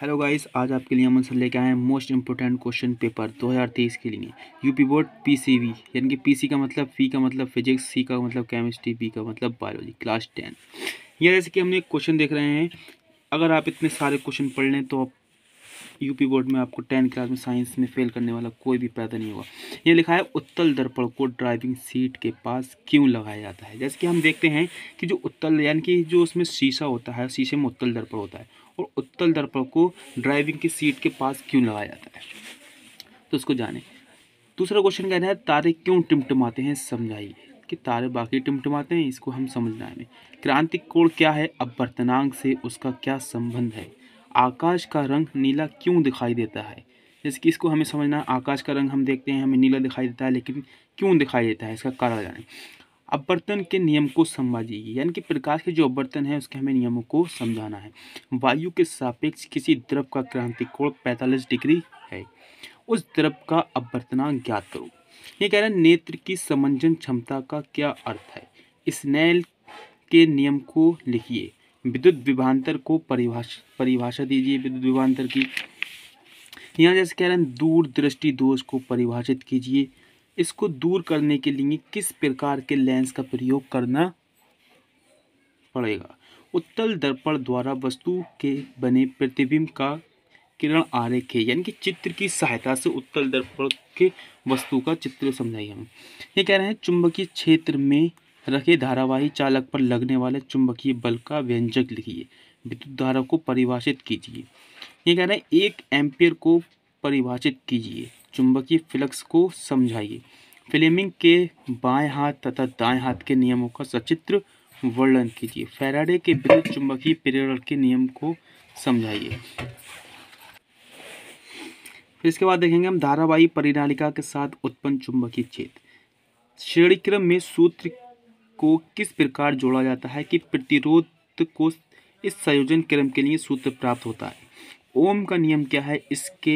hello guys आज आपके लिए हम आंसर लेके आए हैं मोस्ट इंपोर्टेंट क्वेश्चन पेपर 2023 के लिए यूपी बोर्ड पीसीवी यानी कि पीसी का मतलब फी का मतलब फिजिक्स सी का मतलब केमिस्ट्री बी का मतलब बायोलॉजी क्लास टेन ये जैसे कि हमने क्वेश्चन देख रहे हैं अगर आप इतने सारे क्वेश्चन पढ़ लें तो आप यूपी बोर्ड में आपको टेंथ क्लास में साइंस में फेल करने वाला कोई भी पैदा नहीं होगा ये लिखा है उत्तल दर्पण को ड्राइविंग सीट के पास क्यों लगाया जाता है जैसे कि हम देखते हैं कि जो उत्तल यानी कि जो उसमें शीशा होता है शीशे में उत्तल दर्पण होता है और उत्तल दर्पण को ड्राइविंग की सीट के पास क्यों लगाया जाता है तो उसको जाने दूसरा क्वेश्चन कहना है तारे क्यों टिमटिमाते हैं समझाइए कि तारे बाकी टिमटिमाते हैं इसको हम समझना है क्रांतिक कोण क्या है अब वर्तनांग से उसका क्या संबंध है आकाश का रंग नीला क्यों दिखाई देता है जैसे कि इसको हमें समझना आकाश का रंग हम देखते हैं हमें नीला दिखाई देता है लेकिन क्यों दिखाई देता है इसका कारण जाने अपवर्तन के नियम को समझिए यानी कि प्रकाश के जो अपवर्तन है उसके हमें नियमों को समझाना है वायु के सापेक्ष किसी द्रव का क्रांति कोण पैंतालीस डिग्री है उस द्रव का अपवर्तना ज्ञात करो ये कह रहा है नेत्र की समंजन क्षमता का क्या अर्थ है स्नेल के नियम को लिखिए विद्युत विभांतर को परिभाषा परिभाषा दीजिए विद्युत विभांतर की यहाँ जैसे कह रहे हैं दूर दृष्टि दोष को परिभाषित कीजिए इसको दूर करने के लिए किस प्रकार के लेंस का प्रयोग करना पड़ेगा उत्तल दर्पण द्वारा वस्तु के बने प्रतिबिंब का किरण आरेख है यानी कि चित्र की सहायता से उत्तल दर्पण के वस्तु का चित्र समझाइए हम ये कह रहे हैं चुंबकीय क्षेत्र में रखे धारावाही चालक पर लगने वाले चुंबकीय बल का व्यंजक लिखिए विद्युत धारा को परिभाषित कीजिए ये कह रहे हैं एक एम्पियर को परिभाषित कीजिए चुंबकीय फ्लक्स को समझाइए फ्लेमिंग के बाएं हाथ तथा दाएं हाथ के नियमों का सचित्र वर्णन कीजिए फेराडे के विद्युत चुंबकीय प्रेरण के नियम को समझाइए फिर इसके बाद देखेंगे हम धारावाही परिणालिका के साथ उत्पन्न चुंबकीय क्षेत्र क्रम में सूत्र को किस प्रकार जोड़ा जाता है कि प्रतिरोध को इस संयोजन क्रम के लिए सूत्र प्राप्त होता है ओम का नियम क्या है इसके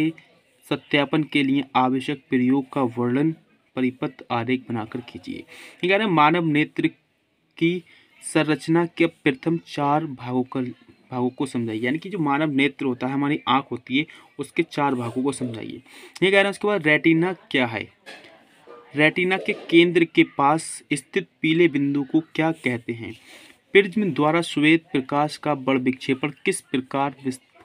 सत्यापन के लिए आवश्यक प्रयोग का वर्णन परिपथ आरेख बनाकर कीजिए कह रहे हैं मानव नेत्र की संरचना के प्रथम चार भागों का भागों को समझाइए यानी कि जो मानव नेत्र होता है हमारी आँख होती है उसके चार भागों को समझाइए ये कह रहे हैं उसके बाद रेटिना क्या है रेटिना के केंद्र के पास स्थित पीले बिंदु को क्या कहते हैं प्रिज्म द्वारा श्वेत प्रकाश का बड़ विक्षेपण किस प्रकार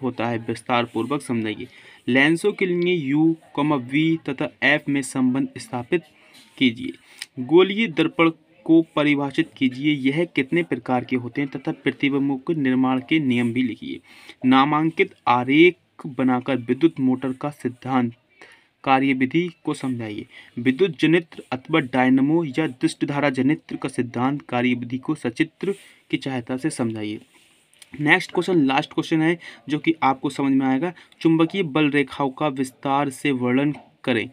होता है विस्तार पूर्वक समझाइए लेंसों के लिए यू कॉमा वी तथा एफ में संबंध स्थापित कीजिए गोलीय दर्पण को परिभाषित कीजिए यह कितने प्रकार के होते हैं तथा प्रतिबिंबों के निर्माण के नियम भी लिखिए नामांकित आरेख बनाकर विद्युत मोटर का सिद्धांत कार्यविधि को समझाइए विद्युत जनित्र अथवा डायनमो या दुष्टधारा जनित्र का सिद्धांत कार्यविधि को सचित्र की सहायता से समझाइए नेक्स्ट क्वेश्चन लास्ट क्वेश्चन है जो कि आपको समझ में आएगा चुंबकीय बल रेखाओं का विस्तार से वर्णन करें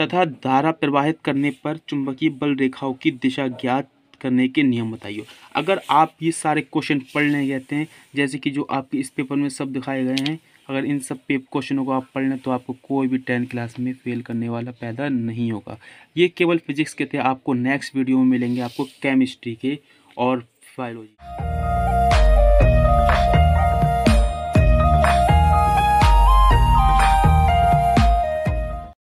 तथा धारा प्रवाहित करने पर चुंबकीय बल रेखाओं की दिशा ज्ञात करने के नियम बताइए अगर आप ये सारे क्वेश्चन पढ़ने कहते हैं जैसे कि जो आपके इस पेपर में सब दिखाए गए हैं अगर इन सब पेप क्वेश्चनों को आप पढ़ लें तो आपको कोई भी टेंथ क्लास में फेल करने वाला पैदा नहीं होगा ये केवल फिजिक्स के थे आपको नेक्स्ट वीडियो में मिलेंगे आपको केमिस्ट्री के और बायोलॉजी